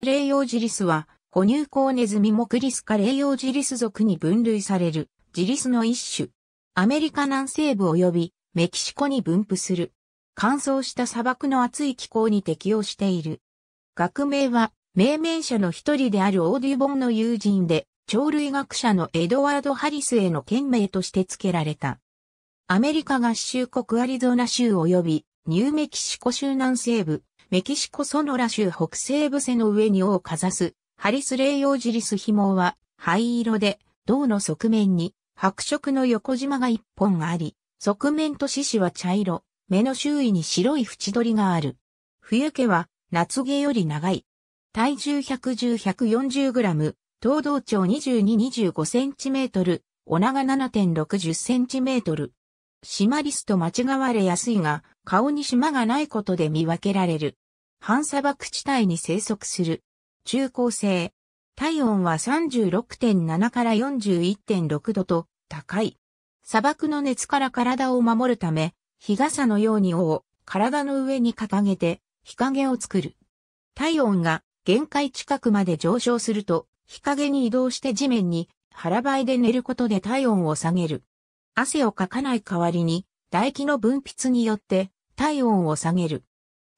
レイヨジリスは、哺乳口ネズミモクリスかレイヨジリス属に分類される、ジリスの一種。アメリカ南西部及び、メキシコに分布する。乾燥した砂漠の暑い気候に適応している。学名は、命名者の一人であるオーデュボンの友人で、鳥類学者のエドワード・ハリスへの県名として付けられた。アメリカ合衆国アリゾナ州及び、ニューメキシコ州南西部、メキシコソノラ州北西部背の上に尾をかざす、ハリスレイジリス紐は灰色で、胴の側面に白色の横縞が一本あり、側面と獅子は茶色、目の周囲に白い縁取りがある。冬毛は夏毛より長い。体重110-140グラム、東道長22-25センチメートル、お長7.60センチメートル。シマリスと間違われやすいが、顔にシマがないことで見分けられる。半砂漠地帯に生息する。中高生。体温は36.7から41.6度と高い。砂漠の熱から体を守るため、日傘のように尾を体の上に掲げて日陰を作る。体温が限界近くまで上昇すると、日陰に移動して地面に腹ばいで寝ることで体温を下げる。汗をかかない代わりに、唾液の分泌によって体温を下げる。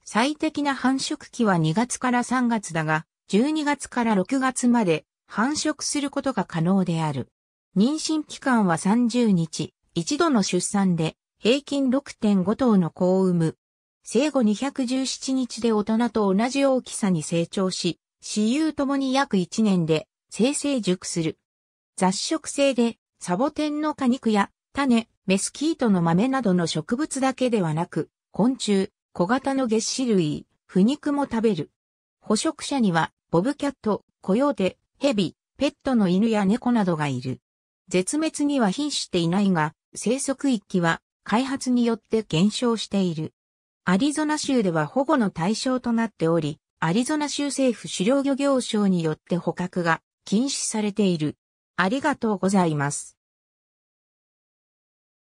最適な繁殖期は2月から3月だが、12月から6月まで繁殖することが可能である。妊娠期間は30日、一度の出産で平均6.5頭の子を産む。生後217日で大人と同じ大きさに成長し、死有ともに約1年で生成熟する。雑食性でサボテンの果肉や種、メスキートの豆などの植物だけではなく、昆虫、小型の月種類、腐肉も食べる。捕食者には、ボブキャット、コヨーテ、ヘビ、ペットの犬や猫などがいる。絶滅には瀕していないが、生息域は開発によって減少している。アリゾナ州では保護の対象となっており、アリゾナ州政府狩猟漁業省によって捕獲が禁止されている。ありがとうございます。